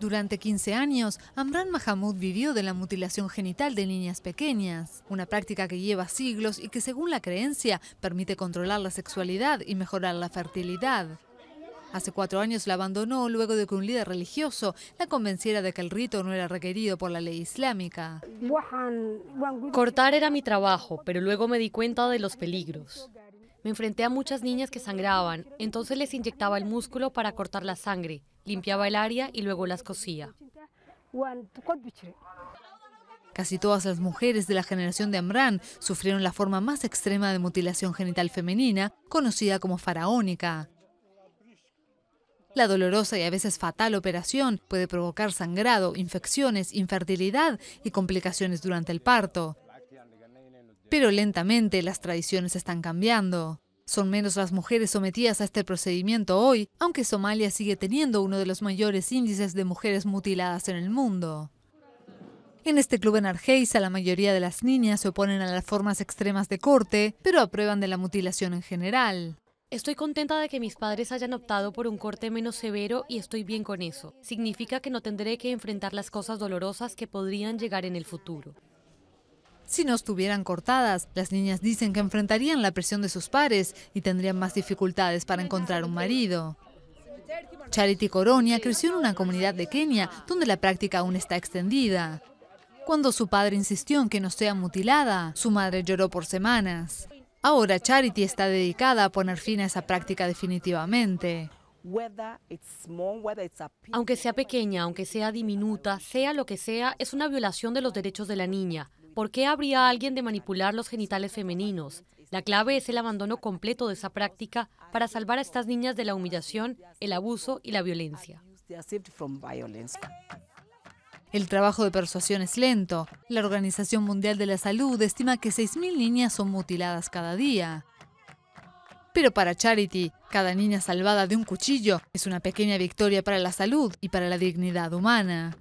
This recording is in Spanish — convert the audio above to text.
Durante 15 años, Amran Mahamud vivió de la mutilación genital de niñas pequeñas, una práctica que lleva siglos y que según la creencia permite controlar la sexualidad y mejorar la fertilidad. Hace cuatro años la abandonó luego de que un líder religioso la convenciera de que el rito no era requerido por la ley islámica. Cortar era mi trabajo, pero luego me di cuenta de los peligros. Me enfrenté a muchas niñas que sangraban, entonces les inyectaba el músculo para cortar la sangre, limpiaba el área y luego las cosía. Casi todas las mujeres de la generación de Amran sufrieron la forma más extrema de mutilación genital femenina, conocida como faraónica. La dolorosa y a veces fatal operación puede provocar sangrado, infecciones, infertilidad y complicaciones durante el parto. Pero lentamente las tradiciones están cambiando. Son menos las mujeres sometidas a este procedimiento hoy, aunque Somalia sigue teniendo uno de los mayores índices de mujeres mutiladas en el mundo. En este club en Argeisa la mayoría de las niñas se oponen a las formas extremas de corte, pero aprueban de la mutilación en general. Estoy contenta de que mis padres hayan optado por un corte menos severo y estoy bien con eso. Significa que no tendré que enfrentar las cosas dolorosas que podrían llegar en el futuro si no estuvieran cortadas. Las niñas dicen que enfrentarían la presión de sus pares y tendrían más dificultades para encontrar un marido. Charity Coronia creció en una comunidad de Kenia donde la práctica aún está extendida. Cuando su padre insistió en que no sea mutilada, su madre lloró por semanas. Ahora Charity está dedicada a poner fin a esa práctica definitivamente. Aunque sea pequeña, aunque sea diminuta, sea lo que sea, es una violación de los derechos de la niña. ¿Por qué habría alguien de manipular los genitales femeninos? La clave es el abandono completo de esa práctica para salvar a estas niñas de la humillación, el abuso y la violencia. El trabajo de persuasión es lento. La Organización Mundial de la Salud estima que 6.000 niñas son mutiladas cada día. Pero para Charity, cada niña salvada de un cuchillo es una pequeña victoria para la salud y para la dignidad humana.